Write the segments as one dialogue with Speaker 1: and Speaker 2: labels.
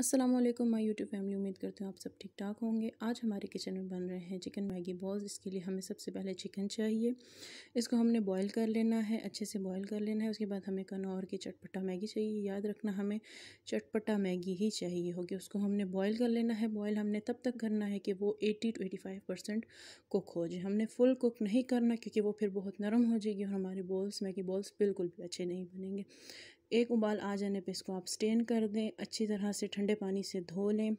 Speaker 1: Aslam my YouTube family उम्मीद करती हूँ आप सब ठीक ठाक होंगे आज हमारे किचन में बन रहे हैं चिकन मैगी बॉल्स इसके लिए हमें सबसे पहले चिकन चाहिए इसको हमने बॉईल कर लेना है अच्छे से बॉईल कर लेना है उसके बाद हमें कनौर की चटपटा मैगी चाहिए याद रखना हमें चटपटा मैगी ही चाहिए होगी उसको हमने बॉईल कर लेना है बॉयल हमने तब तक करना है कि वो eighty to eighty five percent cook हो जाए हमने फुल कुक नहीं करना क्योंकि वो फिर बहुत नरम हो जाएगी और हमारे बॉल्स मैगी बॉल्स बिल्कुल भी अच्छे नहीं बनेंगे एक उबाल आ जाने पे इसको आप स्टेन कर दें अच्छी तरह से ठंडे पानी से धो लें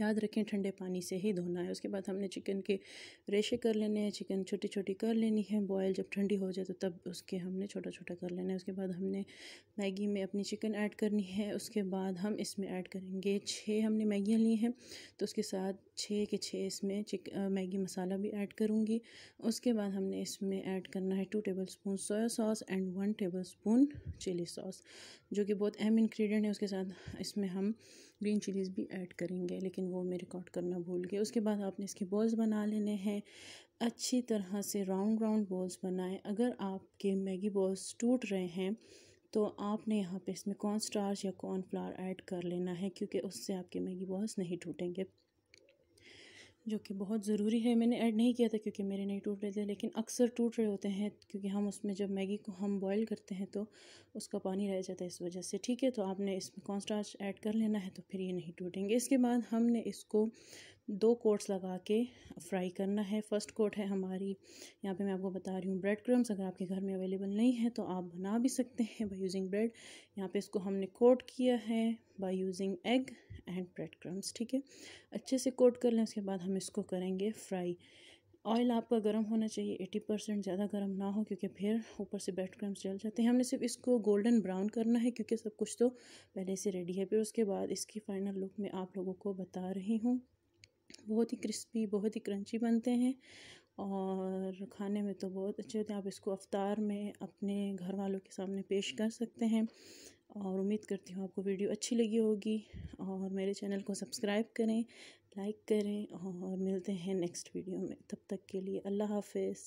Speaker 1: याद रखें ठंडे पानी से ही धोना है उसके बाद हमने चिकन के रेशे कर लेने हैं चिकन छोटी छोटी कर लेनी है बॉयल जब ठंडी हो जाए तो तब उसके हमने छोटा छोटा कर लेना है उसके बाद हमने मैगी में अपनी चिकन ऐड करनी है उसके बाद हम इसमें ऐड करेंगे छः हमने मैगियाँ ली हैं तो उसके साथ छः के छः इसमें चिक मैगी मसाला भी ऐड करूँगी उसके बाद हमने इसमें ऐड करना है two tablespoon soya sauce and one tablespoon chilli sauce जो कि बहुत अहम इन्ग्रीडियंट है उसके साथ इसमें हम ग्रीन चिलीज़ भी ऐड करेंगे लेकिन लेकिन वो मैं रिकॉर्ड करना भूल गया उसके बाद आपने इसके बॉल्स बना लेने हैं अच्छी तरह से राउंड राउंड बॉल्स बनाएं अगर आपके मैगी बॉल्स टूट रहे हैं तो आपने यहाँ पे इसमें कॉर्न स्टार्च या कॉर्न फ्लावर ऐड कर लेना है क्योंकि उससे आपके मैगी बॉल्स नहीं टूटेंगे जो कि बहुत ज़रूरी है मैंने ऐड नहीं किया था क्योंकि मेरे नहीं टूट रहे थे लेकिन अक्सर टूट रहे होते हैं क्योंकि हम उसमें जब मैगी को हम बॉईल करते हैं तो उसका पानी रह जाता है इस वजह से ठीक है तो आपने इसमें कॉन्स्टार्च ऐड कर लेना है तो फिर ये नहीं टूटेंगे इसके बाद हमने इसको दो कोट्स लगा के फ्राई करना है फर्स्ट कोट है हमारी यहाँ पे मैं आपको बता रही हूँ ब्रेड क्रम्स अगर आपके घर में अवेलेबल नहीं है तो आप बना भी सकते हैं बाय यूजिंग ब्रेड यहाँ पे इसको हमने कोट किया है by using egg and bread crumbs ठीक है अच्छे से कोट कर लें उसके बाद हम इसको करेंगे फ्राई ऑयल आपका गर्म होना चाहिए एटी परसेंट ज़्यादा गर्म ना हो क्योंकि फिर ऊपर से ब्रेड क्रम्स जल जाते हैं हमने सिर्फ इसको गोल्डन ब्राउन करना है क्योंकि सब कुछ तो पहले से रेडी है फिर उसके बाद इसकी फ़ाइनल लुक मैं आप लोगों को बता रही हूँ बहुत ही क्रिस्पी बहुत ही क्रंची बनते हैं और खाने में तो बहुत अच्छे होते हैं आप इसको अवतार में अपने घर वालों के सामने पेश कर सकते हैं और उम्मीद करती हूँ आपको वीडियो अच्छी लगी होगी और मेरे चैनल को सब्सक्राइब करें लाइक करें और मिलते हैं नेक्स्ट वीडियो में तब तक के लिए अल्लाह हाफिज़